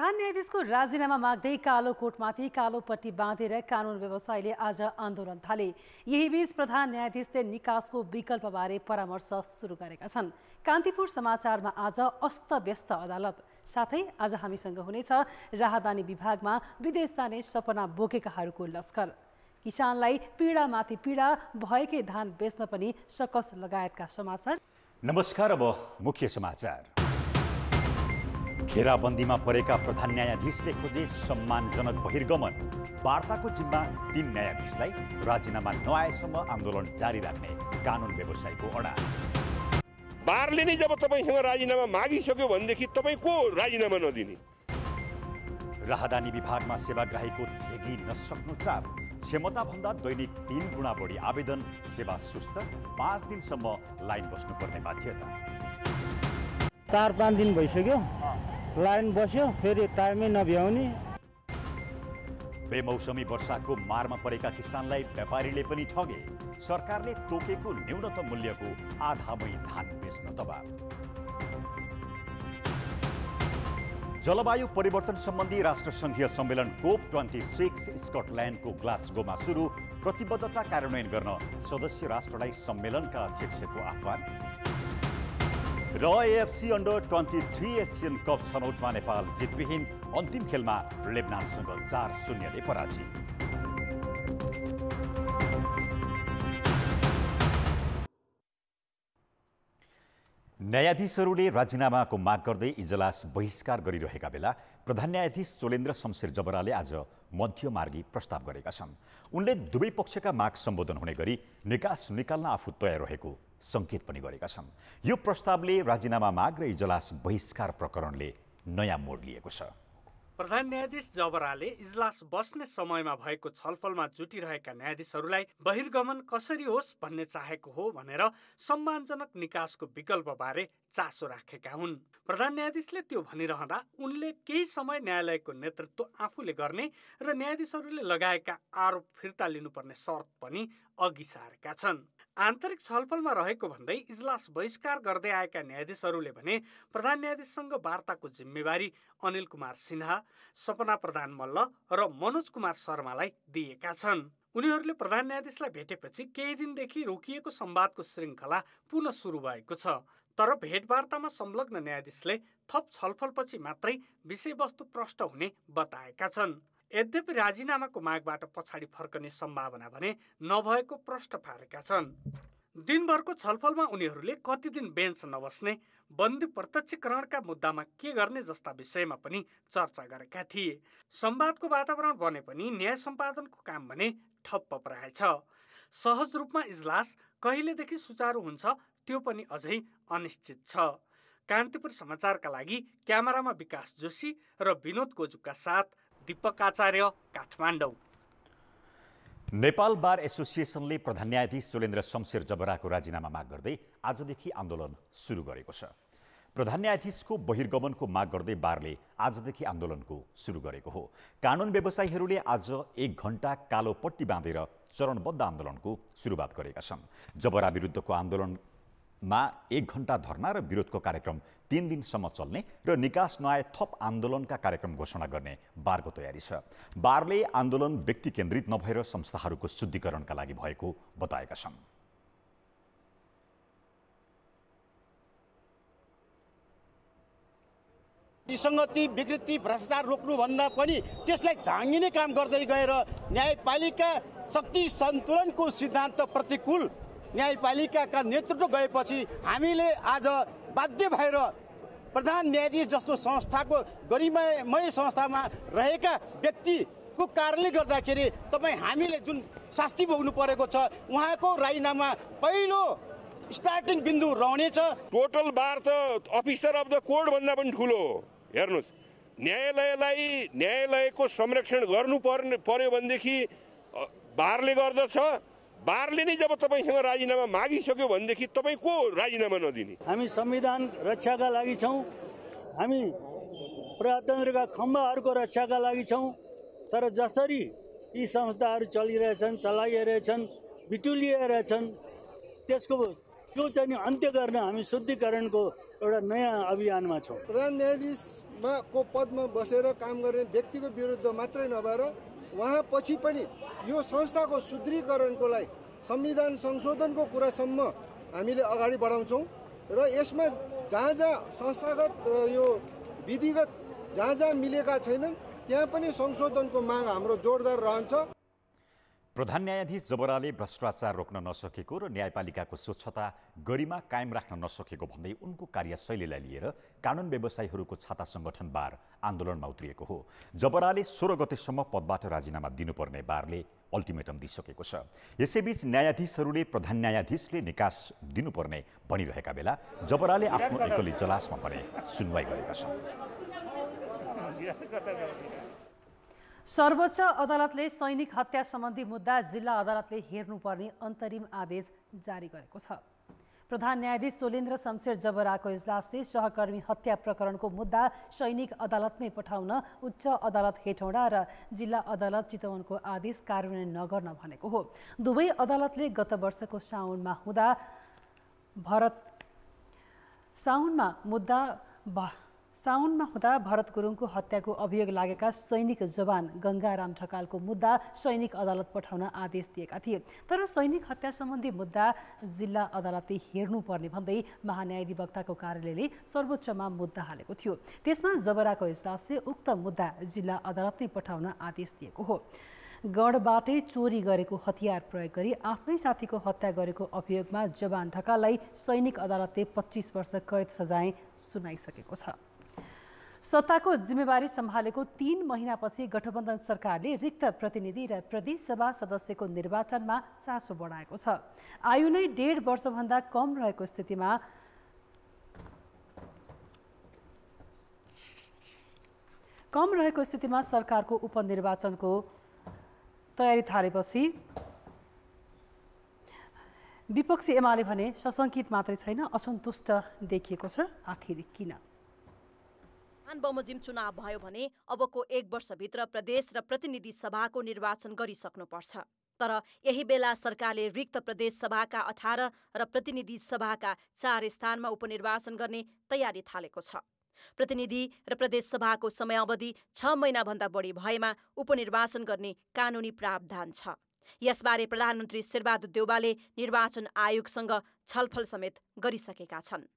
प्रधान न्यायाधीशको राजीनामा माग्दै कालो कोटमाथि कालो पट्टी बाँधेर कानुन व्यवसायले आज आन्दोलन थाले यही बीच प्रधान न्यायाधीशले निकासको विकल्पबारे परामर्श सुरु गरेका छन् कान्तिपुर समाचारमा आज अस्तव्यस्त अदालत साथै आज हामीसँग हुनेछ राहदानी विभागमा विदेश जाने सपना बोकेकाहरूको लस्कर किसानलाई पीडामाथि पीडा भएकै धान बेच्न पनि सकस लगायतका समाचार नमस्कार अब मुख्य समाचार घेराबन्दीमा परेका प्रधान न्यायाधीशले खोजे सम्मानजनक बहिर्गमन वार्ताको जिम्मा तीन न्यायाधीशलाई राजीनामा नआएसम्म आन्दोलन जारी राख्ने कानुन व्यवसायको अडा बारले नै जब तपाईँसँग राजीनामा मागिसक्यो भनेदेखि तपाईँ को राजीनामा नदिने राहदानी विभागमा सेवाग्राहीको ठेगी नसक्नु चाप क्षमताभन्दा दैनिक तिन गुणा बढी आवेदन सेवा सुस्त पाँच दिनसम्म लाइन बस्नुपर्ने बाध्यता चार पाँच दिन भइसक्यो लाइन बस्यो फेरि टाइमै नभ्याउने बेमौसमी वर्षाको मारमा परेका किसानलाई व्यापारीले पनि ठगे सरकारले तोकेको न्यूनतम मूल्यको आधामै धान बेच्न दबाब जलवायु परिवर्तन सम्बन्धी राष्ट्रसङ्घीय सम्मेलन कोप ट्वेन्टी सिक्स स्कटल्यान्डको ग्लासगोमा सुरु प्रतिबद्धता कार्यान्वयन गर्न सदस्य राष्ट्रलाई सम्मेलनका अध्यक्षको आह्वान र AFC under twenty three Asian cup छनौटमा नेपाल जितविहीन अन्तिम खेलमा लेबनानसँग चार शून्यले पराजित न्यायाधीशहरूले राजीनामाको माग गर्दै इजलास बहिष्कार गरिरहेका बेला प्रधान न्यायाधीश चोलेन्द्र शमशेर जबराले आज मध्यमार्गी प्रस्ताव गरेका छन् उनले दुवै पक्षका माग सम्बोधन हुने गरी निकास निकाल्न आफू तयार रहेको सङ्केत पनि गरेका छन् यो प्रस्तावले राजीनामा माग र इजलास बहिष्कार प्रकरणले नयाँ मोड लिएको छ प्रधान न्यायाधीश जबराले इजलास बस्ने समयमा भएको छलफलमा जुटिरहेका न्यायाधीशहरूलाई बहिर्गमन कसरी होस् भन्ने चाहेको हो भनेर सम्मानजनक निकासको विकल्पबारे चासो राखेका हुन् प्रधान न्यायाधीशले त्यो भनिरहँदा उनले केही समय न्यायालयको नेतृत्व आफूले गर्ने र न्यायाधीशहरूले लगाएका आरोप फिर्ता लिनुपर्ने शर्त पनि अघि सारेका छन् आन्तरिक छलफलमा रहेको भन्दै इजलास बहिष्कार गर्दै आएका न्यायाधीशहरूले भने प्रधान न्यायाधीशसँग वार्ताको जिम्मेवारी अनिल कुमार सिन्हा सपना प्रधान मल्ल र मनोज कुमार शर्मालाई दिएका छन् उनीहरूले प्रधान न्यायाधीशलाई भेटेपछि केही दिनदेखि रोकिएको संवादको श्रृङ्खला पुनः सुरु भएको छ तर भेटवार्तामा संलग्न न्यायाधीशले थप छलफलपछि मात्रै विषयवस्तु प्रष्ट हुने बताएका छन् यद्यपि राजीनामाको मागबाट पछाडि फर्कने सम्भावना भने नभएको प्रश्न पारेका छन् दिनभरको छलफलमा उनीहरूले कति दिन बेन्च नबस्ने बन्दी प्रत्यक्षीकरणका मुद्दामा के गर्ने जस्ता विषयमा पनि चर्चा गरेका थिए संवादको वातावरण बने पनि न्याय सम्पादनको काम भने ठप्प परेछ सहज रूपमा इजलास कहिलेदेखि सुचारू हुन्छ त्यो पनि अझै अनिश्चित छ कान्तिपुर समाचारका लागि क्यामेरामा विकास जोशी र विनोद कोजुका साथ दीपक आचार्य काठमाडौँ नेपाल बार एसोसिएसनले प्रधान न्यायाधीश सुलेन्द्र शमशेर जबराको राजीनामा माग गर्दै आजदेखि आन्दोलन सुरु गरेको छ प्रधान न्यायाधीशको बहिर्गमनको माग गर्दै बारले आजदेखि आन्दोलनको सुरु गरेको हो कानुन व्यवसायीहरूले आज एक घन्टा कालो पट्टी बाँधेर चरणबद्ध आन्दोलनको सुरुवात गरेका छन् जबरा विरुद्धको आन्दोलन मा एक घन्टा धर्ना र विरोधको कार्यक्रम तिन दिनसम्म चल्ने र निकास नआए थप आन्दोलनका कार्यक्रम घोषणा गर्ने बारको तयारी छ बारले आन्दोलन व्यक्ति केन्द्रित नभएर संस्थाहरूको शुद्धिकरणका लागि भएको बताएका छन् विसङ्गति विकृति भ्रष्टाचार रोक्नुभन्दा पनि त्यसलाई झाँगिने काम गर्दै गएर न्यायपालिका शक्ति सन्तुलनको सिद्धान्त प्रतिकूल न्यायपालिकाका नेतृत्व गएपछि हामीले आज बाध्य भएर प्रधान न्यायाधीश जस्तो संस्थाको गरिमामय संस्थामा रहेका व्यक्तिको कारणले गर्दाखेरि तपाईँ हामीले जुन शास्ति भोग्नु परेको छ उहाँको राजीनामा पहिलो स्टार्टिङ बिन्दु रहनेछ टोटल बार त अफिसर अफ द कोर्टभन्दा पनि ठुलो हो हेर्नुहोस् न्यायालयलाई न्यायालयको संरक्षण गर्नु पर्ने पर्यो भनेदेखि बारले गर्दछ बारले नै जब तपाईँसँग राजीनामा मागिसक्यो भनेदेखि तपाईँ को राजीनामा नदिने हामी संविधान रक्षाका लागि छौँ हामी प्रजातन्त्रका खम्बाहरूको रक्षाका लागि छौँ तर जसरी यी संस्थाहरू चलिरहेछन् चलाइरहेछन् बिटुलिएरहेछन् त्यसको त्यो चाहिँ अन्त्य गर्न हामी शुद्धिकरणको एउटा नयाँ अभियानमा छौँ प्रधान न्यायाधीशमा को पदमा बसेर काम गर्ने व्यक्तिको विरुद्ध मात्रै नभएर उहाँ पछि पनि यो संस्थाको सुदृढीकरणको लागि संविधान संशोधनको कुरासम्म हामीले अगाडि बढाउँछौँ र यसमा जहाँ जहाँ संस्थागत यो विधिगत जहाँ जहाँ मिलेका छैनन् त्यहाँ पनि संशोधनको माग हाम्रो जोरदार रहन्छ प्रधान न्यायाधीश जबराले भ्रष्टाचार रोक्न नसकेको र न्यायपालिकाको स्वच्छता गरिमा कायम राख्न नसकेको भन्दै उनको कार्यशैलीलाई लिएर कानुन व्यवसायीहरूको छाता संगठन बार आन्दोलनमा उत्रिएको हो जबराले सोह्र गतेसम्म पदबाट राजीनामा दिनुपर्ने बारले अल्टिमेटम दिइसकेको छ यसैबीच न्यायाधीशहरूले प्रधान न्यायाधीशले निकास दिनुपर्ने भनिरहेका बेला जबराले आफ्नो एक्लै जलासमा भने सुनवाई गरेका छन् सर्वोच्च अदालतले सैनिक हत्या सम्बन्धी मुद्दा जिल्ला अदालतले हेर्नुपर्ने अन्तरिम आदेश जारी गरेको छ प्रधान न्यायाधीश सोलेन्द्र शमशेर जबराको इजलासले सहकर्मी हत्या प्रकरणको मुद्दा सैनिक अदालतमै पठाउन उच्च अदालत हेटौँडा र जिल्ला अदालत चितवनको आदेश कार्यान्वयन नगर्न भनेको हो दुवै अदालतले गत वर्षको साउनमा हुँदा भरत साउनमा मुद्दा साउनमा हुँदा भरत गुरुङको हत्याको अभियोग लागेका सैनिक जवान गङ्गाराम ढकालको मुद्दा सैनिक अदालत पठाउन आदेश दिएका थिए तर सैनिक हत्या सम्बन्धी मुद्दा जिल्ला अदालतले हेर्नुपर्ने भन्दै महान्यायाधिवक्ताको कार्यालयले सर्वोच्चमा मुद्दा हालेको थियो त्यसमा जबराको इजलासले उक्त मुद्दा जिल्ला अदालतले पठाउन आदेश दिएको हो गढबाटै चोरी गरेको हतियार प्रयोग गरी आफ्नै साथीको हत्या गरेको अभियोगमा जवान ढकाललाई सैनिक अदालतले पच्चिस वर्ष कैद सजाय सुनाइसकेको छ सत्ताको जिम्मेवारी सम्हालेको तीन महिनापछि गठबन्धन सरकारले रिक्त प्रतिनिधि र प्रदेशसभा सदस्यको निर्वाचनमा चासो बढाएको छ आयु नै डेढ वर्षभन्दा कम रहेको स्थितिमा कम रहेको स्थितिमा सरकारको उपनिर्वाचनको तयारी थालेपछि विपक्षी एमाले भने सशङ्कित मात्रै छैन असन्तुष्ट देखिएको छ आखिर किन स्थान बमोजिम चुनाव भयो भने अबको एक वर्षभित्र प्रदेश र प्रतिनिधि सभाको निर्वाचन गरिसक्नुपर्छ तर यही बेला सरकारले रिक्त प्रदेश सभाका अठार र प्रतिनिधि सभाका चार स्थानमा उपनिर्वाचन गर्ने तयारी थालेको छ प्रतिनिधि र प्रदेश सभाको प्रदेशसभाको समयावधि छ महिनाभन्दा बढी भएमा उपनिर्वाचन गर्ने कानुनी प्रावधान छ यसबारे प्रधानमन्त्री शेरबहादुर देउवाले निर्वाचन आयोगसँग छलफल समेत गरिसकेका छन्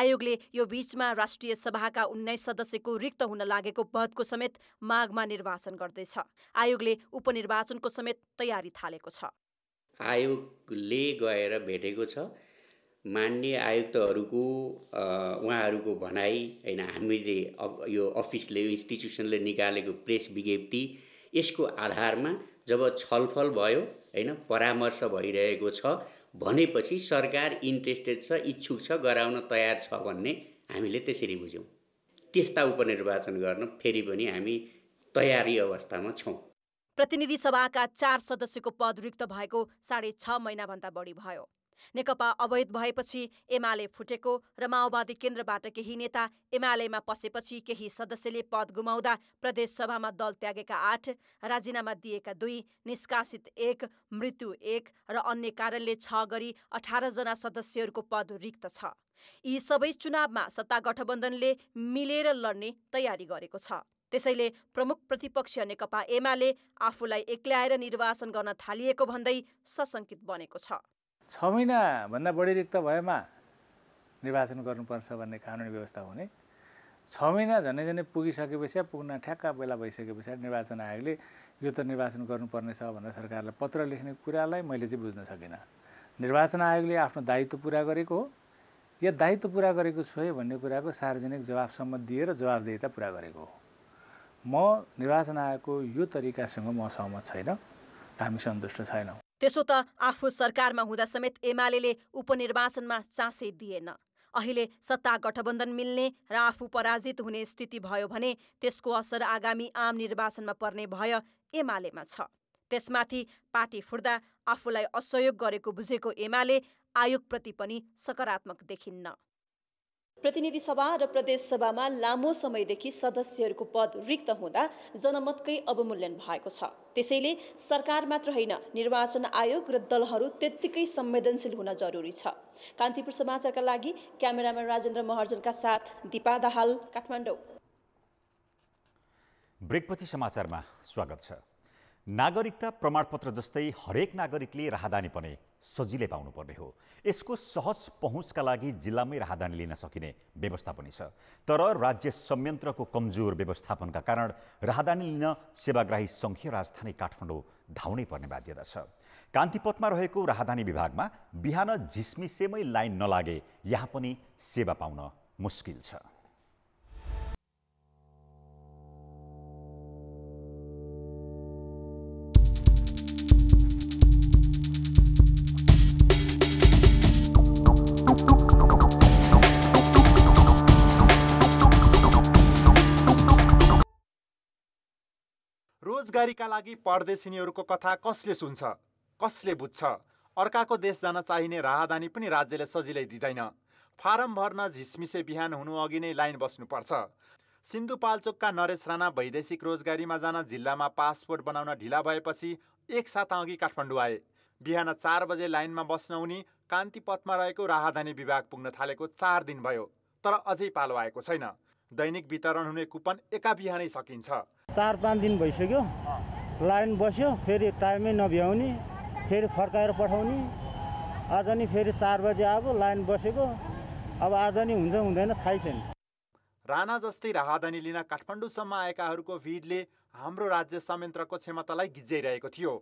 आयोगले यो बीचमा राष्ट्रिय सभाका उन्नाइस सदस्यको रिक्त हुन लागेको पदको समेत मागमा निर्वाचन गर्दैछ आयोगले उपनिर्वाचनको समेत तयारी थालेको छ आयोगले गएर भेटेको छ मान्य आयुक्तहरूको उहाँहरूको भनाइ होइन हामीले यो अफिसले इन्स्टिट्युसनले निकालेको प्रेस विज्ञप्ति यसको आधारमा जब छलफल भयो होइन परामर्श भइरहेको छ भनेपछि सरकार इन्ट्रेस्टेड छ इच्छुक छ गराउन तयार छ भन्ने हामीले त्यसरी बुझ्यौँ त्यस्ता उपनिर्वाचन गर्न फेरि पनि हामी तयारी अवस्थामा छौँ प्रतिनिधि सभाका चार सदस्यको पद रिक्त भएको साढे छ महिनाभन्दा बढी भयो नेकपा अवैध भएपछि एमाले फुटेको र माओवादी केन्द्रबाट केही नेता एमालेमा पसेपछि केही सदस्यले पद गुमाउँदा प्रदेशसभामा दल त्यागेका आठ राजीनामा दिएका दुई निष्कासित एक मृत्यु एक र अन्य कारणले छ गरी अठारजना सदस्यहरूको पद रिक्त छ यी सबै चुनावमा सत्ता गठबन्धनले मिलेर लड्ने तयारी गरेको छ त्यसैले प्रमुख प्रतिपक्ष नेकपा एमाले आफूलाई एक्ल्याएर निर्वाचन गर्न थालिएको भन्दै सशङ्कित बनेको छ छ महिनाभन्दा बढी रिक्त भएमा निर्वाचन गर्नुपर्छ भन्ने कानुनी व्यवस्था हुने छ महिना झन्डै झन्डै पुगिसकेपछि पुग्न ठ्याक्क बेला भइसके पछाडि निर्वाचन आयोगले यो त निर्वाचन गर्नुपर्नेछ भनेर सरकारलाई पत्र लेख्ने कुरालाई मैले चाहिँ बुझ्न सकिनँ निर्वाचन आयोगले आफ्नो दायित्व पुरा गरेको हो या दायित्व पुरा गरेको छु है भन्ने कुराको सार्वजनिक जवाबसम्म दिएर जवाबदेता पुरा गरेको हो म निर्वाचन आयोगको यो तरिकासँग म सहमत छैन हामी सन्तुष्ट छैनौँ त्यसो त आफू सरकारमा हुँदा समेत एमाले उपनिर्वाचनमा चासै दिएन अहिले सत्ता गठबन्धन मिल्ने र आफू पराजित हुने स्थिति भयो भने त्यसको असर आगामी आम निर्वाचनमा पर्ने भय एमालेमा छ त्यसमाथि पार्टी फुट्दा आफूलाई असहयोग गरेको बुझेको एमाले आयोगप्रति पनि सकारात्मक देखिन्न प्रतिनिधि सभा र प्रदेश सभामा लामो समयदेखि सदस्यहरूको पद रिक्त हुँदा जनमतकै अवमूल्यन भएको छ त्यसैले सरकार मात्र होइन निर्वाचन आयोग र दलहरू त्यत्तिकै संवेदनशील हुन जरुरी छ कान्तिपुर समाचारका लागि क्यामेरामा राजेन्द्र महर्जनका साथ दिपा दाहाल काठमाडौँ ब्रेकपछि समाचारमा स्वागत छ नागरिकता प्रमाणपत्र जस्तै हरेक नागरिकले राहदानी पनि सजिलै पाउनुपर्ने हो यसको सहज पहुँचका लागि जिल्लामै राहदानी लिन सकिने व्यवस्था पनि छ तर राज्य संयन्त्रको कमजोर व्यवस्थापनका कारण राहदानी लिन सेवाग्राही सङ्घीय राजधानी काठमाडौँ धाउनै पर्ने बाध्यता छ कान्तिपथमा रहेको राहदानी विभागमा बिहान झिसमिसेमै लाइन नलागे यहाँ पनि सेवा पाउन मुस्किल छ रोजगारीका लागि परदेशिनीहरूको कथा कसले सुन्छ कसले बुझ्छ अर्काको देश जान चाहिने राहदानी पनि राज्यले सजिलै दिँदैन फारम भर्न झिसमिसे बिहान हुनु अघि नै लाइन बस्नुपर्छ सिन्धुपाल्चोकका नरेश राणा वैदेशिक रोजगारीमा जान जिल्लामा पासपोर्ट बनाउन ढिला भएपछि एक साता अघि काठमाडौँ आए बिहान चार बजे लाइनमा बस्न उनी कान्तिपथमा रहेको राहदानी विभाग पुग्न थालेको चार दिन भयो तर अझै पालो आएको छैन दैनिक वितरण हुने कुपन एका बिहानै सकिन्छ चार पाँच दिन भइसक्यो लाइन बस्यो फेरि टाइमै नभ्याउने फेरि फर्काएर पठाउने आज नि फेरि चार बजे आएको लाइन बसेको अब आज नि हुन्छ हुँदैन थाहै छैन राणा जस्तै राहदानी लिन काठमाडौँसम्म आएकाहरूको भिडले हाम्रो राज्य संयन्त्रको क्षमतालाई घिज्याइरहेको थियो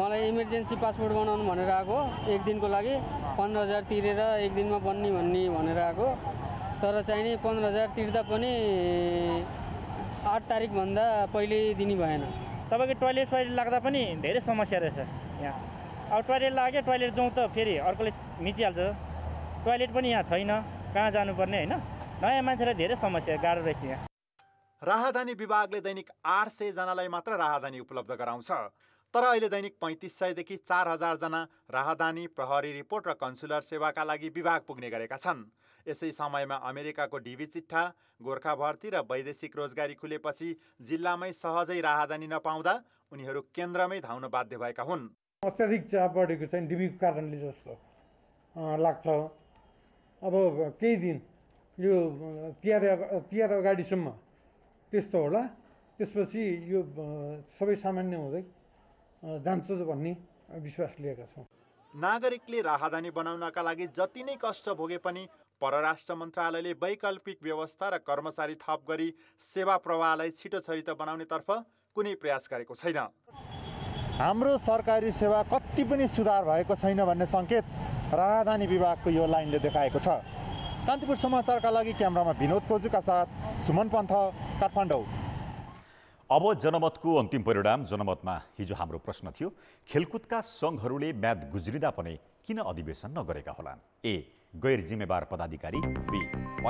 मलाई इमर्जेन्सी पासपोर्ट बनाउनु भनेर आएको एक दिनको लागि पन्ध्र हजार तिरेर एक दिनमा बन्ने भन्ने भनेर आएको तर चाहिने पन्ध्र हजार तिर्दा पनि आठ तारिकभन्दा पहिले दिने भएन तपाईँको टोइलेट सोइलेट लाग्दा पनि धेरै समस्या रहेछ यहाँ अब टोइलेट लाग्यो टोइलेट जाउँ त फेरि अर्कोले मिचिहाल्छ टोइलेट पनि यहाँ छैन कहाँ जानुपर्ने होइन नयाँ मान्छेलाई धेरै समस्या गाह्रो रहेछ यहाँ राहदानी विभागले दैनिक आठ सयजनालाई मात्र राहदानी उपलब्ध गराउँछ तर अहिले दैनिक पैँतिस सयदेखि चार हजारजना राहदानी प्रहरी रिपोर्ट र कन्सुलर सेवाका लागि विभाग पुग्ने गरेका छन् यसै समयमा अमेरिकाको डिबी चिट्ठा गोर्खा भर्ती र वैदेशिक रोजगारी खुलेपछि जिल्लामै सहजै राहदानी नपाउँदा उनीहरू केन्द्रमै धाउन बाध्य भएका हुन् अत्याधिक चाप बढेको चाहिँ डिबीको कारणले जस्तो लाग्छ अब केही दिन यो तिहार तिहार अगाडिसम्म त्यस्तो होला त्यसपछि यो सबै सामान्य हुँदै जान्छ भन्ने विश्वास लिएका छौँ नागरिकले राहदानी बनाउनका लागि जति नै कष्ट भोगे पनि परराष्ट्र मन्त्रालयले वैकल्पिक व्यवस्था र कर्मचारी थप गरी सेवा प्रवाहलाई छिटो छरिटो बनाउनेतर्फ कुनै प्रयास गरेको छैन हाम्रो सरकारी सेवा कति पनि सुधार भएको छैन भन्ने सङ्केत राहदानी विभागको यो लाइनले देखाएको छ कान्तिपुर समाचारका लागि क्यामरामा विनोद कोजुका साथ सुमन पन्थ काठमाडौँ अब जनमतको अन्तिम परिणाम जनमतमा हिजो हाम्रो प्रश्न थियो खेलकुदका सङ्घहरूले म्याद गुज्रिँदा पनि किन अधिवेशन नगरेका होलान् ए गैर जिम्मेवार पदाधिकारी बी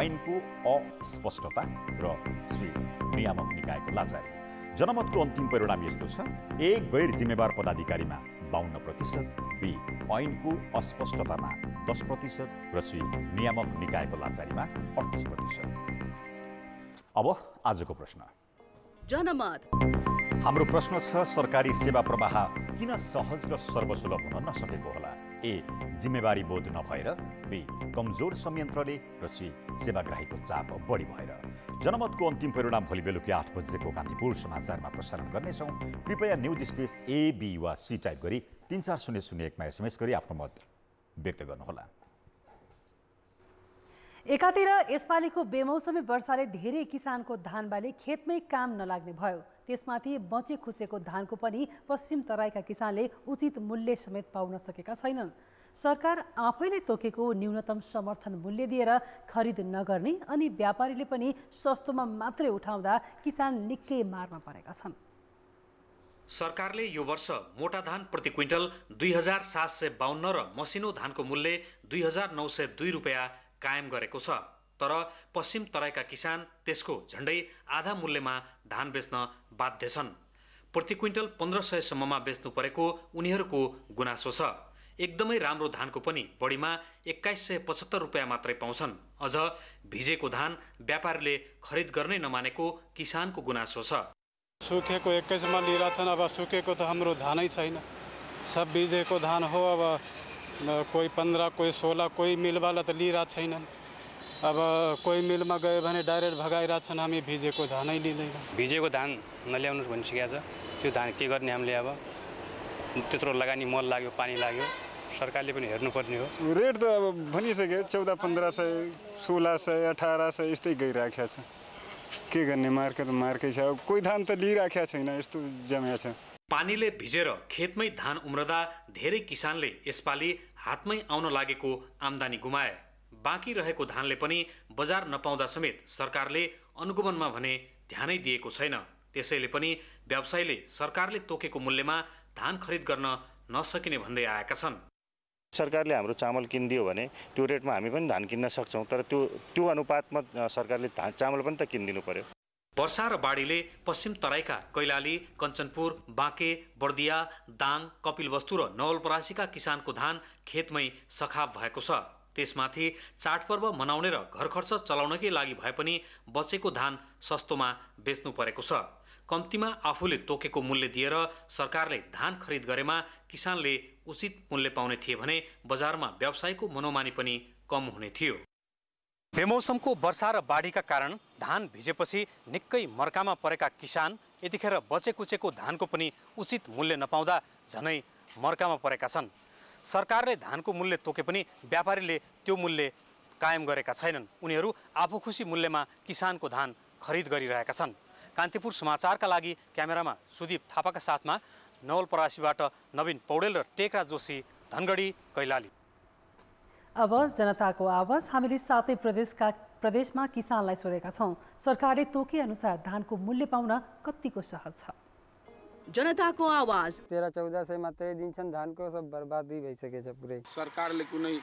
ऐनको अस्पष्टता र सी नियामक निकायको लाचारी जनमतको अन्तिम परिणाम यस्तो छ ए गैर जिम्मेवार पदाधिकारीमा बाहन्न प्रतिशत बी ऐनको अस्पष्टतामा दस प्रतिशत र सी नियामक निकायको लाचारीमा अडतिस प्रतिशत अब आजको प्रश्न जनमत हाम्रो प्रश्न छ सरकारी सेवा प्रवाह किन सहज र सर्वसुलभ हुन नसकेको होला ए जिम्मेवारी बोध नभएर बी कमजोर संयन्त्रले र सी सेवाग्राहीको चाप बढी भएर जनमतको अन्तिम परिणाम भोलि बेलुकी आठ बजेको कान्तिपुर समाचारमा प्रसारण गर्नेछौँ कृपया न्युज स्पेस ए बी वा सी टाइप गरी तिन चार शून्य शून्य एकमा एसएमएस गरी आफ्नो मत व्यक्त गर्नुहोला एकातिर यसपालिको बेमौसमी वर्षाले धेरै किसानको धानबाली खेतमै काम नलाग्ने भयो त्यसमाथि बचे खुचेको धानको पनि पश्चिम तराईका किसानले उचित मूल्य समेत पाउन सकेका छैनन् सरकार आफैले तोकेको न्यूनतम समर्थन मूल्य दिएर खरिद नगर्ने अनि व्यापारीले पनि सस्तोमा मात्रै उठाउँदा किसान निकै मारमा परेका छन् सरकारले यो वर्ष मोटा धान प्रति क्विन्टल दुई हजार सात सय बाहन्न र मसिनो धानको मूल्य दुई हजार नौ सय दुई रुपियाँ कायम गरेको छ तर पश्चिम तराईका किसान त्यसको झन्डै आधा मूल्यमा धान बेच्न बाध्य छन् प्रति क्विन्टल पन्ध्र सयसम्ममा बेच्नु परेको उनीहरूको गुनासो छ एकदमै राम्रो धानको पनि बढीमा एक्काइस सय पचहत्तर रुपियाँ मात्रै पाउँछन् अझ भिजेको धान व्यापारीले खरिद गर्नै नमानेको किसानको गुनासो छ सुकेको एक्काइसमा लिइरहेछन् अब सुकेको त हाम्रो धानै छैन सब भिजेको धान हो अब कोही पन्ध्र कोही सोह्र कोही मिलवाला त लिइरहेको छैनन् अब कोही मिलमा गयो भने डाइरेक्ट भगाइरहेको छन् हामी भिजेको धानै लिँदैन भिजेको धान नल्याउनु भनिसकेको छ त्यो धान के गर्ने हामीले अब त्यत्रो लगानी मल लाग्यो पानी लाग्यो सरकारले पनि हेर्नुपर्ने हो रेट त अब भनिसक्यो चौध पन्ध्र सय सोह्र सय अठार सय यस्तै गइराखेको छ के गर्ने मार्केट मार्कै छ कोही धान त लिइराखेको छैन यस्तो जम्या छ पानीले भिजेर खेतमै धान उम्रदा धेरै किसानले यसपालि हातमै आउन लागेको आम्दानी गुमाए बाँकी रहेको धानले पनि बजार नपाउँदा समेत सरकारले अनुगमनमा भने ध्यानै दिएको छैन त्यसैले पनि व्यवसायीले सरकारले तोकेको मूल्यमा धान खरिद गर्न नसकिने भन्दै आएका छन् सरकारले हाम्रो चामल किनिदियो भने त्यो रेटमा हामी पनि धान किन्न सक्छौँ तर त्यो त्यो अनुपातमा सरकारले धान चामल पनि त किनिदिनु पर्यो वर्षा र बाढीले पश्चिम तराईका कैलाली कञ्चनपुर बाँके बर्दिया दाङ कपिलवस्तु र नवलपरासीका किसानको धान खेतमै सखाप भएको छ त्यसमाथि चाडपर्व मनाउने र घर खर्च चलाउनकै लागि भए पनि बचेको धान सस्तोमा बेच्नु परेको छ कम्तीमा आफूले तोकेको मूल्य दिएर सरकारले धान खरिद गरेमा किसानले उचित मूल्य पाउने थिए भने बजारमा व्यवसायको मनोमानी पनि कम हुने थियो बेमौसमको वर्षा र बाढीका कारण धान भिजेपछि निकै मर्कामा परेका किसान यतिखेर बचेकुचेको धानको पनि उचित मूल्य नपाउँदा झनै मर्कामा परेका छन् सरकारले धानको मूल्य तोके पनि व्यापारीले त्यो मूल्य कायम गरेका छैनन् उनीहरू आफू खुसी मूल्यमा किसानको धान खरिद गरिरहेका छन् कान्तिपुर समाचारका लागि क्यामेरामा सुदीप थापाका साथमा नवलपरासीबाट नवीन पौडेल र टेकरा जोशी धनगढी कैलाली अब जनताको आवाज हामीले सातै प्रदेशका प्रदेशमा किसानलाई सोधेका छौँ सरकारले अनुसार धानको मूल्य पाउन कतिको सहज छ जनताको आवाज तेह्र चौध सय मात्रै दिन्छन् धानको सब बर्बादी भइसकेछ पुरै सरकारले कुनै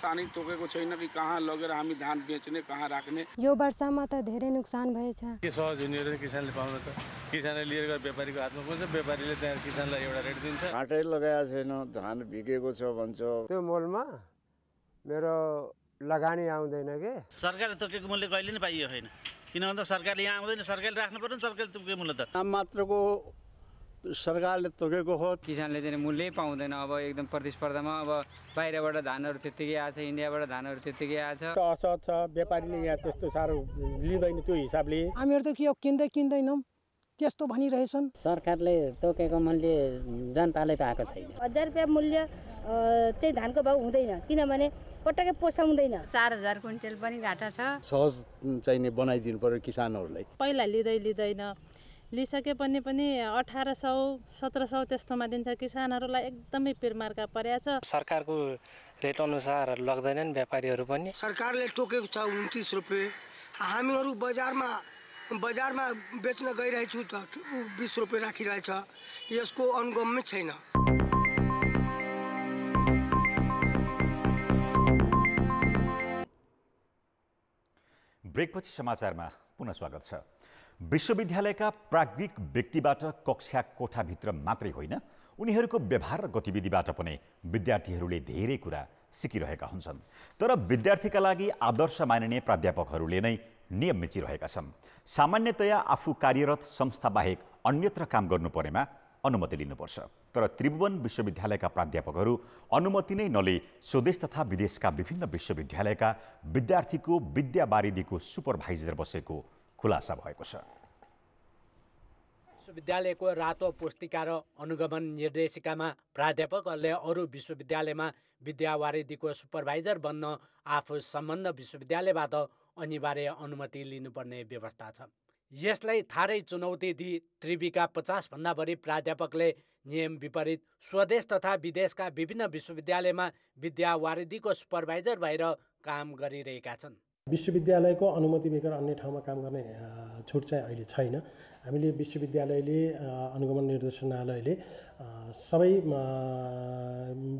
स्थानीय तोकेको छैन कि कहाँ लगेर हामी धान बेच्ने कहाँ राख्ने यो वर्षामा त धेरै नोक्सान भएछ के सहज हुने किसानले पाउन त किसानले लिएर गएर व्यापारीको हातमा पर्छ व्यापारीले त्यहाँ किसानलाई एउटा रेट दिन्छ घाटै लगाएको छैन धान बिकेको छ भन्छ त्यो मोलमा मेरो लगानी आउँदैन कि सरकारले तोकेको मूल्य कहिले नै पाइयो होइन किन भन्दा सरकारले यहाँ आउँदैन सरकारले राख्नु पर्यो नि सरकारले तोकेको मूल्य त नाम मात्रको सरकारले तोकेको हो किसानले चाहिँ मूल्य पाउँदैन अब एकदम प्रतिस्पर्धामा अब बाहिरबाट धानहरू त्यत्तिकै आएछ इन्डियाबाट धानहरू त्यत्तिकै आएछ असहज छ व्यापारीले यहाँ त्यस्तो साह्रो लिँदैन त्यो हिसाबले हामीहरू त के हो किन्दै किन्दैनौँ त्यस्तो भनिरहेछन् सरकारले तोकेको मूल्य जनताले पाएको छैन हजार रुपियाँ मूल्य चाहिँ धानको भाउ हुँदैन किनभने पटक्कै पोसाउँदैन चार हजार क्विन्टल पनि घाटा छ सहज चाहिने बनाइदिनु पर्यो किसानहरूलाई पहिला लिँदै लिँदैन लिइसके पनि पनि अठार सौ सत्र सौ त्यस्तोमा दिन्छ किसानहरूलाई एकदमै पिरमार्का परेको छ सरकारको रेट अनुसार लग्दैनन् व्यापारीहरू पनि सरकारले टोकेको छ उन्तिस रुपियाँ हामीहरू बजारमा बजारमा बेच्न गइरहेछु त बिस रुपियाँ राखिरहेछ यसको अनुगम छैन ब्रेकपछि समाचारमा पुनः स्वागत छ विश्वविद्यालयका प्राज्ञिक व्यक्तिबाट कक्षा कोठाभित्र मात्रै होइन उनीहरूको व्यवहार र गतिविधिबाट पनि विद्यार्थीहरूले धेरै कुरा सिकिरहेका हुन्छन् तर विद्यार्थीका लागि आदर्श मानिने प्राध्यापकहरूले नै नियम मिचिरहेका छन् सामान्यतया आफू कार्यरत संस्थाबाहेक अन्यत्र काम गर्नु परेमा अनुमति लिनुपर्छ तर त्रिभुवन विश्वविद्यालयका प्राध्यापकहरू अनुमति नै नलिई स्वदेश तथा विदेशका विभिन्न विश्वविद्यालयका विद्यार्थीको विद्यावारिदीको सुपरभाइजर बसेको खुलासा भएको छ विश्वविद्यालयको रातो पुस्तिका र अनुगमन निर्देशिकामा प्राध्यापकहरूले अरू विश्वविद्यालयमा विद्यावारिदीको सुपरभाइजर बन्न आफू सम्बन्ध विश्वविद्यालयबाट अनिवार्य अनुमति लिनुपर्ने व्यवस्था छ यसलाई थारै चुनौती दिई त्रिवीका पचासभन्दा बढी प्राध्यापकले नियम विपरीत स्वदेश तथा विदेशका विभिन्न विश्वविद्यालयमा विद्यावारिधिको सुपरभाइजर भएर काम गरिरहेका छन् विश्वविद्यालयको अनुमति बेगर अन्य ठाउँमा काम गर्ने छुट चाहिँ अहिले छैन हामीले विश्वविद्यालयले अनुगमन निर्देशनालयले सबै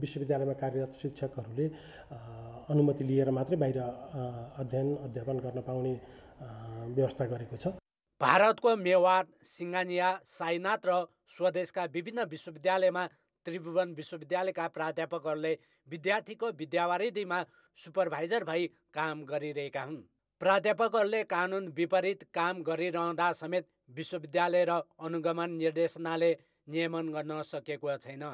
विश्वविद्यालयमा कार्यरत शिक्षकहरूले अनुमति लिएर मात्रै बाहिर अध्ययन अध्यापन गर्न पाउने व्यवस्था गरेको छ भारतको मेवाड सिङ्गानिया साइनाथ र स्वदेशका विभिन्न विश्वविद्यालयमा त्रिभुवन विश्वविद्यालयका प्राध्यापकहरूले विद्यार्थीको विद्यावारिधिमा सुपरभाइजर भई काम गरिरहेका हुन् प्राध्यापकहरूले कानुन विपरीत काम गरिरहँदा समेत विश्वविद्यालय र अनुगमन निर्देशनाले नियमन गर्न सकेको छैन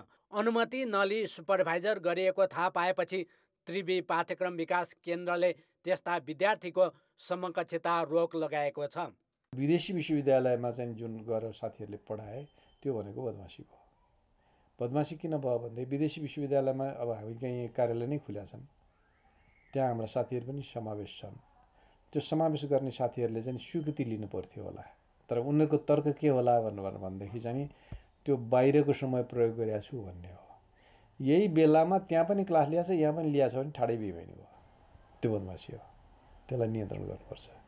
अनुमति नलिई सुपरभाइजर गरिएको थाहा पाएपछि त्रिवी पाठ्यक्रम विकास केन्द्रले त्यस्ता विद्यार्थीको समकक्षता रोक लगाएको छ विदेशी विश्वविद्यालयमा चाहिँ जुन गएर साथीहरूले पढाए त्यो भनेको बदमासी भयो बदमासी किन भयो भन्दै विदेशी विश्वविद्यालयमा अब हामी कहीँ कार्यालय नै खुल्या छन् त्यहाँ हाम्रा साथीहरू पनि समावेश छन् त्यो समावेश गर्ने साथीहरूले चाहिँ स्वीकृति लिनु पर्थ्यो होला तर उनीहरूको तर्क के होला भनेर भनेदेखि चाहिँ त्यो बाहिरको समय प्रयोग गरेका छु भन्ने हो यही बेलामा त्यहाँ पनि क्लास लिएछ यहाँ पनि लिएछ भने ठाडै बिभेनी भयो त्यो बदमासी हो त्यसलाई नियन्त्रण गर्नुपर्छ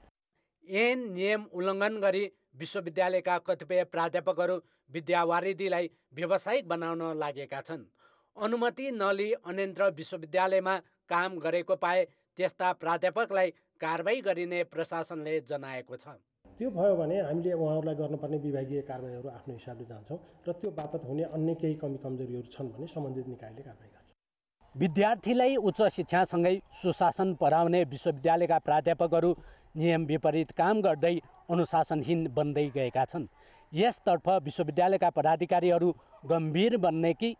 एन नियम उल्लङ्घन गरी विश्वविद्यालयका कतिपय प्राध्यापकहरू विद्यावारिधिलाई व्यावसायिक बनाउन लागेका छन् अनुमति नलिई अन्यन्त्र विश्वविद्यालयमा काम गरेको पाए त्यस्ता प्राध्यापकलाई कारवाही गरिने प्रशासनले जनाएको छ त्यो भयो भने हामीले उहाँहरूलाई गर्नुपर्ने विभागीय कारवाहीहरू आफ्नो हिसाबले जान्छौँ र त्यो बापत हुने अन्य केही कमी कमजोरीहरू छन् भने सम्बन्धित निकायले कारवाही गर्छ विद्यार्थीलाई उच्च शिक्षासँगै सुशासन पढाउने विश्वविद्यालयका प्राध्यापकहरू नियम विपरीत काम गर्दै अनुशासनहीन बन्दै गएका छन् यसतर्फ विश्वविद्यालयका पदाधिकारीहरू गम्भीर बन्ने कि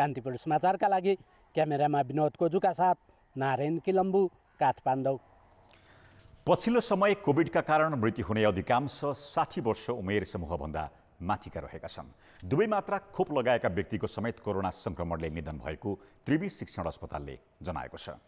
कान्तिपुर समाचारका लागि क्यामेरामा विनोद कोजुका साथ नारायण किलम्बु काठमाडौँ पछिल्लो समय कोभिडका कारण मृत्यु हुने अधिकांश साठी वर्ष उमेर समूहभन्दा माथिका रहेका छन् दुवै मात्रा खोप लगाएका व्यक्तिको समेत कोरोना सङ्क्रमणले निधन भएको त्रिवी शिक्षण अस्पतालले जनाएको छ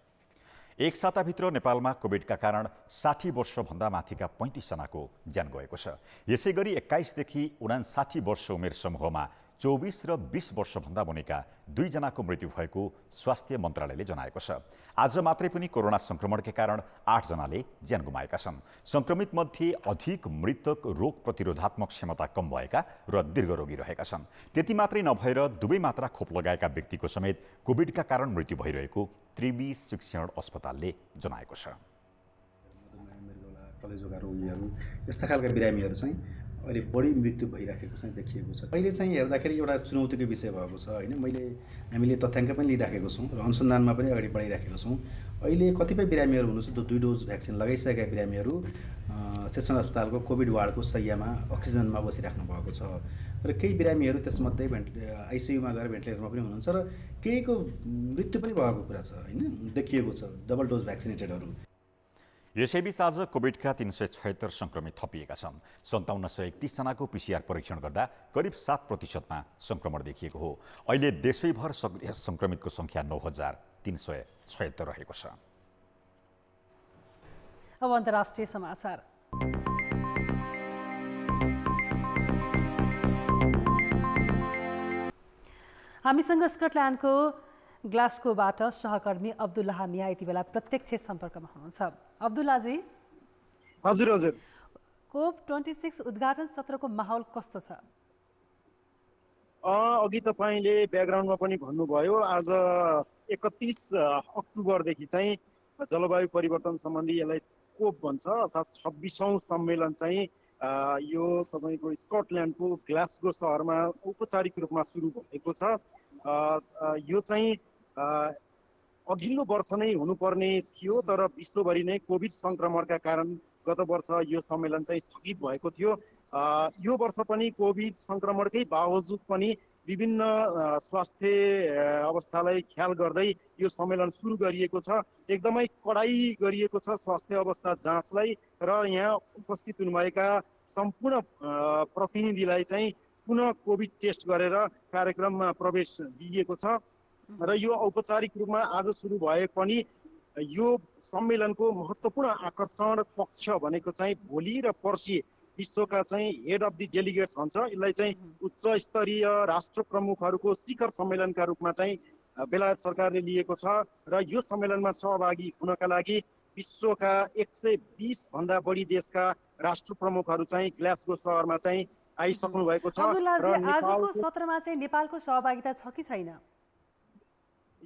एक साताभित्र नेपालमा कोभिडका कारण साठी वर्षभन्दा माथिका पैँतिसजनाको ज्यान गएको छ यसै गरी एक्काइसदेखि उनासाठी वर्ष उमेर समूहमा चौबिस र बिस वर्षभन्दा मुनिका दुईजनाको मृत्यु भएको स्वास्थ्य मन्त्रालयले जनाएको छ आज मात्रै पनि कोरोना सङ्क्रमणकै कारण आठजनाले ज्यान गुमाएका छन् सङ्क्रमित मध्ये अधिक मृतक रोग प्रतिरोधात्मक क्षमता कम भएका र दीर्घरोगी रहेका छन् त्यति मात्रै नभएर दुवै मात्रा खोप लगाएका व्यक्तिको समेत कोभिडका कारण मृत्यु भइरहेको त्रिवी शिक्षण अस्पतालले जनाएको छ अहिले बढी मृत्यु भइराखेको चाहिँ देखिएको छ अहिले चाहिँ हेर्दाखेरि एउटा चुनौतीको विषय भएको छ होइन मैले हामीले तथ्याङ्क पनि लिइराखेको छौँ र अनुसन्धानमा पनि अगाडि बढाइराखेको छौँ अहिले कतिपय बिरामीहरू हुनुहुन्छ जो दुई डोज भ्याक्सिन लगाइसकेका बिरामीहरू सेसन अस्पतालको कोभिड वार्डको सयमा अक्सिजनमा बसिराख्नु भएको छ र केही बिरामीहरू त्यसमध्ये भेन्ट आइसियुमा गएर भेन्टिलेटरमा पनि हुनुहुन्छ र केहीको मृत्यु पनि भएको कुरा छ होइन देखिएको छ डबल डोज भ्याक्सिनेटेडहरू यसैबीच आज कोभिडका तिन सय छयत्तर सङ्क्रमित थपिएका छन् सन्ताउन्न सय एकतिसजनाको पिसिआर परीक्षण गर्दा करिब सात प्रतिशतमा सङ्क्रमण देखिएको हो अहिले देशैभर सक्रिय सङ्क्रमितको सङ्ख्या नौ हजार तिन सय छयत्तर रहेको छ अब अन्तर्राष्ट्रिय समाचार हामीसँग स्कटल्यान्डको ग्लास्कोबाट सहकर्मी अब्दुल्लाह मिया यति बेला प्रत्यक्ष सम्पर्कमा हुनुहुन्छ अब्दुल्लाजी हजुर हजुर कोप ट्वेन्टी सिक्स उद्घाटन सत्रको माहौल कस्तो छ अघि तपाईँले ब्याकग्राउन्डमा पनि भन्नुभयो आज एकतिस अक्टोबरदेखि चाहिँ जलवायु परिवर्तन सम्बन्धी यसलाई कोप भन्छ अर्थात् छब्बिसौँ सम्मेलन चाहिँ यो तपाईँको स्कटल्यान्डको ग्लासगो सहरमा औपचारिक रूपमा सुरु भएको छ यो चाहिँ अघिल्लो वर्ष नै हुनुपर्ने थियो तर विश्वभरि नै कोभिड सङ्क्रमणका कारण गत वर्ष यो सम्मेलन चाहिँ स्थगित भएको थियो यो वर्ष पनि कोभिड सङ्क्रमणकै बावजुद पनि विभिन्न स्वास्थ्य अवस्थालाई ख्याल गर्दै यो सम्मेलन सुरु गरिएको छ एकदमै कडाइ गरिएको छ स्वास्थ्य अवस्था जाँचलाई र यहाँ उपस्थित हुनुभएका सम्पूर्ण प्रतिनिधिलाई चाहिँ पुनः कोभिड टेस्ट गरेर कार्यक्रममा प्रवेश दिइएको छ र यो औपचारिक रूपमा आज सुरु भए पनि यो सम्मेलनको महत्त्वपूर्ण आकर्षण पक्ष भनेको चाहिँ भोलि र पर्सि विश्वका चाहिँ हेड अफ दि डेलिगेट्स भन्छ यसलाई चाहिँ उच्च स्तरीय राष्ट्र प्रमुखहरूको शिखर सम्मेलनका रूपमा चाहिँ बेलायत सरकारले लिएको छ र यो सम्मेलनमा सहभागी हुनका लागि विश्वका एक सय बिसभन्दा बढी देशका राष्ट्र प्रमुखहरू चाहिँ ग्लासगो सहरमा चाहिँ आइसक्नु भएको छ आजको सत्रमा चाहिँ नेपालको सहभागिता छ कि छैन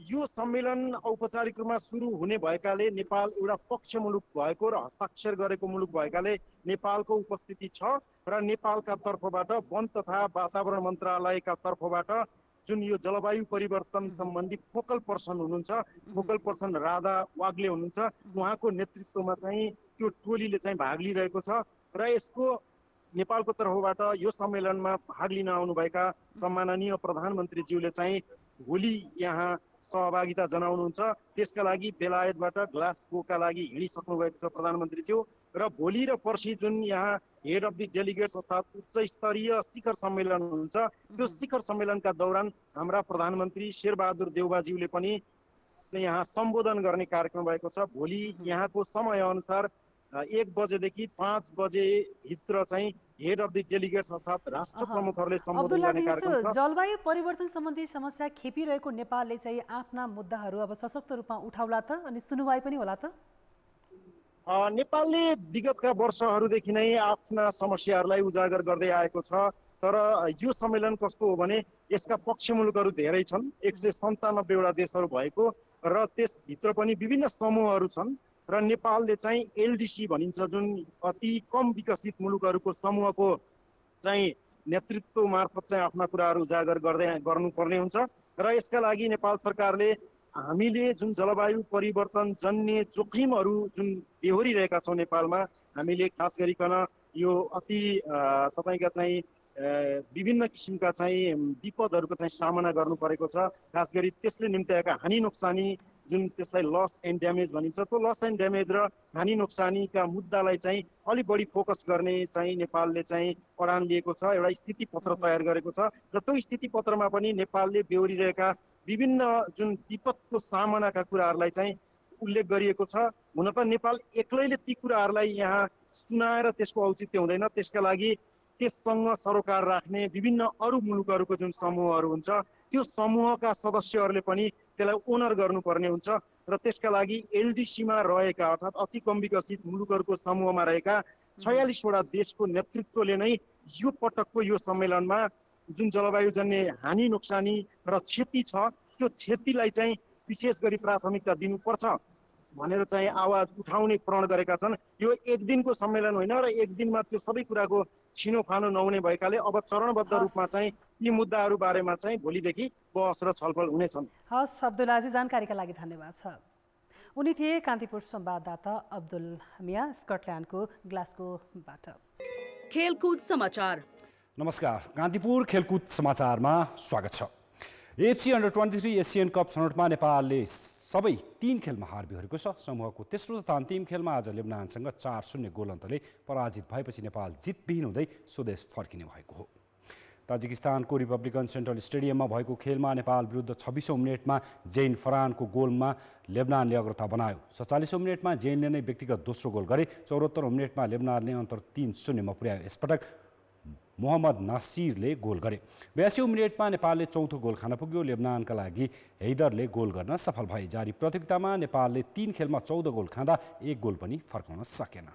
यो सम्मेलन औपचारिक रूपमा सुरु हुने भएकाले नेपाल एउटा पक्ष मुलुक भएको र हस्ताक्षर गरेको मुलुक भएकाले नेपालको उपस्थिति छ र नेपालका तर्फबाट वन तथा वातावरण मन्त्रालयका तर्फबाट जुन यो जलवायु परिवर्तन सम्बन्धी फोकल पर्सन हुनुहुन्छ फोकल पर्सन राधा वाग्ले हुनुहुन्छ उहाँको नेतृत्वमा चाहिँ त्यो टोलीले चाहिँ भाग लिइरहेको छ र यसको नेपालको तर्फबाट यो सम्मेलनमा भाग लिन आउनुभएका सम्माननीय प्रधानमन्त्रीज्यूले चाहिँ भोलि यहाँ सहभागिता जनाउनुहुन्छ त्यसका लागि बेलायतबाट ग्लासकोका लागि हिँडिसक्नु भएको छ प्रधानमन्त्रीज्यू र भोलि र पर्सि जुन यहाँ हेड अफ दि डेलिगेट्स अर्थात् उच्च स्तरीय शिखर सम्मेलन हुन्छ त्यो शिखर सम्मेलनका दौरान हाम्रा प्रधानमन्त्री शेरबहादुर देउबाज्यूले पनि यहाँ सम्बोधन गर्ने कार्यक्रम भएको छ भोलि यहाँको समयअनुसार एक बजेदेखि पाँच बजेभित्र चाहिँ हेड अफ द डेलिगेट्स अर्थात् राष्ट्र प्रमुखहरूले सम्बोधन गर्ने जलवायु परिवर्तन सम्बन्धी समस्या खेपिरहेको नेपालले चाहिँ आफ्ना मुद्दाहरू अब सशक्त रूपमा उठाउला त अनि सुनुवाई पनि होला त नेपालले विगतका वर्षहरूदेखि नै आफ्ना समस्याहरूलाई उजागर गर्दै आएको छ तर यो सम्मेलन कस्तो हो भने यसका पक्ष मुलुकहरू धेरै छन् एक सय सन्तानब्बेवटा देशहरू भएको र त्यसभित्र पनि विभिन्न समूहहरू छन् र नेपालले चाहिँ एलडिसी भनिन्छ जुन अति कम विकसित मुलुकहरूको समूहको चाहिँ नेतृत्व मार्फत चाहिँ आफ्ना कुराहरू उजागर गर्दै गर्नुपर्ने हुन्छ र यसका लागि नेपाल सरकारले हामीले जुन जलवायु परिवर्तन जन्ने जोखिमहरू जुन बेहोरिरहेका छौँ नेपालमा हामीले खास गरिकन यो अति तपाईँका चाहिँ विभिन्न किसिमका चाहिँ विपदहरूको चाहिँ सामना गर्नु परेको छ खास गरी त्यसले निम्त्याएका हानि नोक्सानी जुन त्यसलाई लस एन्ड ड्यामेज भनिन्छ त्यो लस एन्ड ड्यामेज र हानि नोक्सानीका मुद्दालाई चाहिँ अलिक बढी फोकस गर्ने चाहिँ नेपालले चाहिँ अडान लिएको छ एउटा स्थिति पत्र तयार गरेको छ र त्यो स्थिति पत्रमा पनि नेपालले बेहोरिरहेका विभिन्न जुन विपदको सामनाका कुराहरूलाई चाहिँ उल्लेख गरिएको छ हुन त नेपाल एक्लैले ती कुराहरूलाई यहाँ सुनाएर त्यसको औचित्य हुँदैन त्यसका लागि त्यससँग सरोकार राख्ने विभिन्न अरू मुलुकहरूको जुन समूहहरू हुन्छ त्यो समूहका सदस्यहरूले पनि त्यसलाई ओनर गर्नुपर्ने हुन्छ र त्यसका लागि एलडिसीमा रहेका अर्थात् अति कम विकसित मुलुकहरूको समूहमा रहेका छयालिसवटा देशको नेतृत्वले नै यो पटकको यो सम्मेलनमा जुन जलवायु जन्य हानि नोक्सानी र क्षति छ त्यो क्षतिलाई चाहिँ विशेष गरी प्राथमिकता दिनुपर्छ भनेर चाहिँ आवाज उठाउने प्रण गरेका छन् यो एक दिनको सम्मेलन होइन र एक दिनमा त्यो सबै कुराको छिनोफानो नहुने भएकाले अब चरणबद्ध रूपमा चाहिँ यी मुद्दाहरू बारेमा चाहिँ भोलिदेखि बहस र छलफल हुनेछन् हस् अब्दुल आजी जानकारीका लागि धन्यवाद छ उनी थिए कान्तिपुर संवाददाता अब्दुल मिया स्कटल्यान्डको ग्लास्कोबाट खेलकुद समाचार नमस्कार कान्तिपुर खेलकुद समाचारमा स्वागत छ FC under twenty three Asian cup छनौटमा नेपालले सबै तिन खेलमा हार बिहोरेको छ समूहको तेस्रो तथा अन्तिम खेलमा आज लेबनानसँग चार शून्य गोल अन्तले पराजित भएपछि नेपाल जितविहीन हुँदै स्वदेश फर्किने भएको हो ताजिकिस्तानको रिपब्लिकन सेन्ट्रल स्टेडियममा भएको खेलमा नेपाल विरुद्ध छब्बिसौँ मिनटमा जैन फरानको गोलमा लेबनानले अग्रता बनायो सत्तालिसौँ मिनटमा जैनले नै व्यक्तिगत दोस्रो गोल गरे चौहत्तरौँ मिनटमा लेबनानले अन्तर तिन शून्यमा पुर्यायो यसपटक मोहम्मद नासिरले गोल गरे बयासी मिनटमा नेपालले चौथो गोल खान पुग्यो लेबनानका लागि हैदरले गोल गर्न सफल भए जारी प्रतियोगितामा नेपालले तीन खेलमा चौध गोल खाँदा एक गोल पनि फर्काउन सकेन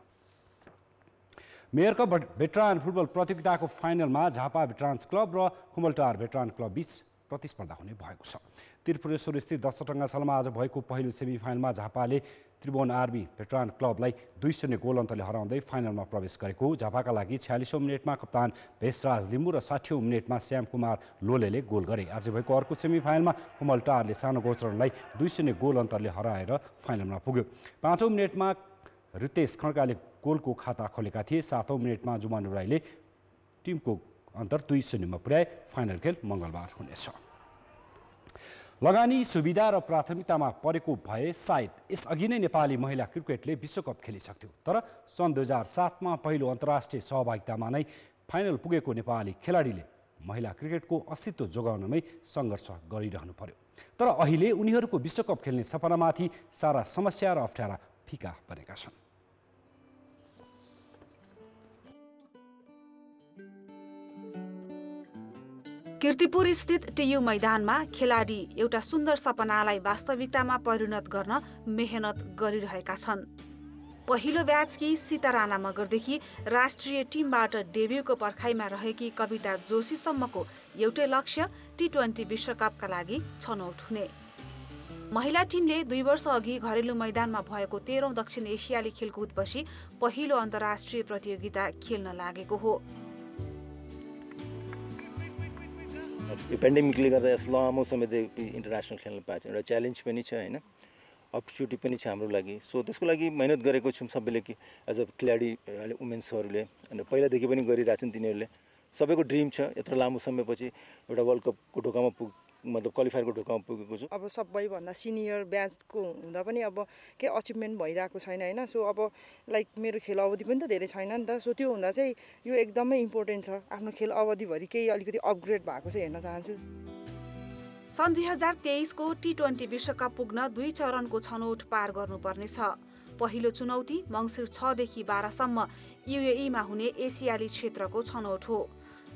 मेयरकप भेट्रान फुटबल प्रतियोगिताको फाइनलमा झापा भेट्रान्स क्लब र कुमलटार भेटरान क्लब बीच प्रतिस्पर्धा हुने भएको छ त्रिपुरेश्वरस्थित दशटङ्गाशालामा आज भएको पहिलो सेमी फाइनलमा झापाले त्रिभुवन आर्मी भेट्रान क्लबलाई दुई शून्य गोल अन्तले हराउँदै फाइनलमा प्रवेश गरेको झापाका लागि छ्यालिसौँ मिनटमा कप्तान भेषराज लिम्बू र साठी मिनटमा कुमार लोलेले गोल गरे आज भएको अर्को सेमी फाइनलमा कुमल टारले सानो गोचरणलाई दुई शून्य गोल अन्तरले हराएर फाइनलमा पुग्यो पाँचौँ मिनटमा रितेश खड्काले गोलको खाता खोलेका थिए सातौँ मिनटमा जुमानु राईले टिमको अन्तर दुई शून्यमा पुर्याए फाइनल खेल मङ्गलबार हुनेछ लगानी सुविधा र प्राथमिकतामा परेको भए सायद यसअघि नै नेपाली महिला क्रिकेटले विश्वकप खेलिसक्थ्यो तर सन् दुई हजार सातमा पहिलो अन्तर्राष्ट्रिय सहभागितामा नै फाइनल पुगेको नेपाली खेलाडीले महिला क्रिकेटको अस्तित्व जोगाउनमै सङ्घर्ष गरिरहनु पर्यो तर अहिले उनीहरूको विश्वकप खेल्ने सपनामाथि सारा समस्या र अप्ठ्यारा फिका बनेका छन् किर्तिपुर स्थित टियु मैदानमा खेलाडी एउटा सुन्दर सपनालाई वास्तविकतामा परिणत गर्न मेहनत गरिरहेका छन् पहिलो ब्याचकी सीता राणा मगरदेखि राष्ट्रिय टिमबाट डेब्युको पर्खाइमा रहेकी कविता जोशीसम्मको एउटै लक्ष्य टी ट्वेन्टी विश्वकपका लागि छनौट हुने महिला टिमले दुई अघि घरेलु मैदानमा भएको तेह्रौँ दक्षिण एसियाली खेलकुदपछि पहिलो अन्तर्राष्ट्रिय प्रतियोगिता खेल्न लागेको हो यो पेन्डेमिकले गर्दा यस लामो समयदेखि इन्टरनेसनल खेल्न पाएको छ एउटा च्यालेन्ज पनि छ होइन अपर्च्युनिटी पनि छ हाम्रो लागि सो त्यसको लागि मेहनत गरेको छौँ सबैले कि एज अ खेलाडी अहिले वुमेन्सहरूले अनि पहिलादेखि पनि गरिरहेछन् तिनीहरूले सबैको ड्रिम छ यत्रो लामो समयपछि एउटा वर्ल्ड कपको ढोकामा पुग मतलब क्वालिफायरको ढोकामा पुगेको छु अब सबैभन्दा सिनियर ब्याचको हुँदा पनि अब केही अचिभमेन्ट भइरहेको छैन होइन सो अब लाइक मेरो खेल अवधि पनि त धेरै छैन नि त सो त्यो हुँदा चाहिँ यो एकदमै इम्पोर्टेन्ट छ आफ्नो खेल अवधिभरि केही अलिकति अपग्रेड भएको चाहिँ हेर्न चाहन्छु सन् दुई हजार तेइसको टी ट्वेन्टी विश्वकप पुग्न दुई चरणको छनौट पार गर्नुपर्नेछ पहिलो चुनौती मङ्सिर छदेखि बाह्रसम्म युएईमा हुने एसियाली क्षेत्रको छनौट हो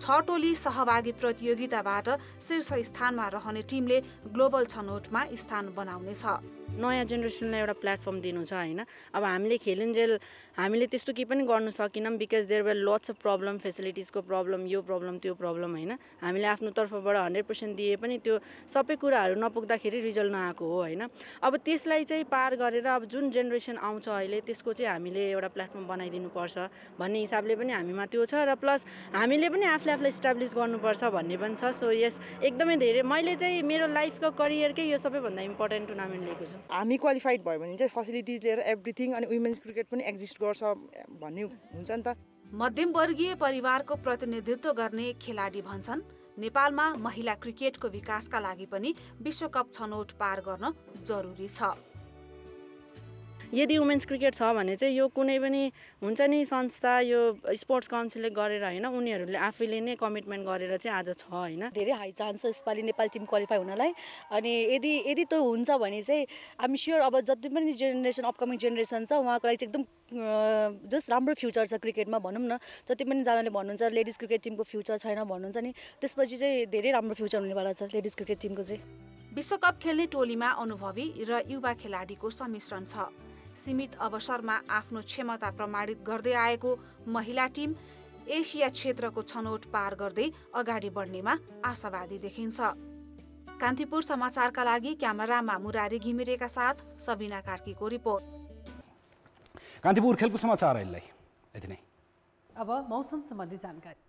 छ टोली सहभागी प्रतियोगिताबाट शीर्ष स्थानमा रहने टिमले ग्लोबल छनौटमा स्थान बनाउनेछ नयाँ जेनेरेसनलाई एउटा प्लेटफर्म दिनु छ होइन अब हामीले खेलिन्जेल हामीले त्यस्तो केही पनि गर्नु सकेनौँ because there are lots of problem फेसिलिटिजको प्रब्लम यो प्रब्लम त्यो प्रब्लम होइन हामीले आफ्नो तर्फबाट हन्ड्रेड पर्सेन्ट दिए पनि त्यो सबै कुराहरू नपुग्दाखेरि रिजल्ट नआएको हो होइन अब त्यसलाई चाहिँ पार गरेर अब जुन जेनेरेसन आउँछ अहिले त्यसको चाहिँ हामीले एउटा प्लेटफर्म बनाइदिनुपर्छ भन्ने हिसाबले पनि हामीमा त्यो छ र प्लस हामीले पनि आफूले आफूलाई इस्टाब्लिस गर्नुपर्छ भन्ने पनि छ सो यस एकदमै धेरै मैले चाहिँ मेरो लाइफको करियरकै यो सबैभन्दा इम्पोर्टेन्ट टुर्नामेन्ट लिएको छु हामी क्वालिफाइड भयो भने चाहिँ फेसिलिटिज लिएर एभ्रिथिङ अनि वुमेन्स क्रिकेट पनि एक्जिस्ट गर्छ भन्ने हुन्छ नि त मध्यमवर्गीय परिवारको प्रतिनिधित्व गर्ने खेलाडी भन्छन् नेपालमा महिला क्रिकेटको विकासका लागि पनि विश्वकप छनौट पार गर्न जरुरी छ यदि वुमेन्स क्रिकेट छ भने चाहिँ यो कुनै पनि हुन्छ नि संस्था यो स्पोर्ट्स काउन्सिलले गरेर होइन उनीहरूले आफैले नै कमिटमेन्ट गरेर चाहिँ आज छ होइन धेरै हाई चान्स छ यसपालि नेपाल टिम क्वालिफाई हुनलाई अनि यदि यदि त्यो हुन्छ भने चाहिँ आइम स्योर अब जति पनि जेनेरेसन अपकमिङ जेनेरेसन छ उहाँको लागि चाहिँ एकदम जस्ट राम्रो फ्युचर छ क्रिकेटमा भनौँ न जति पनि जनाले भन्नुहुन्छ लेडिज क्रिकेट टिमको फ्युचर छैन भन्नुहुन्छ नि त्यसपछि चाहिँ धेरै राम्रो फ्युचर हुनेवाला छ लेडिज क्रिकेट टिमको चाहिँ विश्वकप खेल्ने टोलीमा अनुभवी र युवा खेलाडीको सम्मिश्रण छ सीमित अवसरमा आफ्नो क्षमता प्रमाणित गर्दै आएको महिला टिम एसिया क्षेत्रको छनौट पार गर्दै अगाडि बढ्नेमा आशावादी देखिन्छ कान्तिपुर समाचारका लागि क्यामेरामा मुरारी घिमिरेका साथ सबिना कार्कीको रिपोर्ट कान्तिपुर खेलकुद समाचार अब मौसम सम्बन्धी जानकारी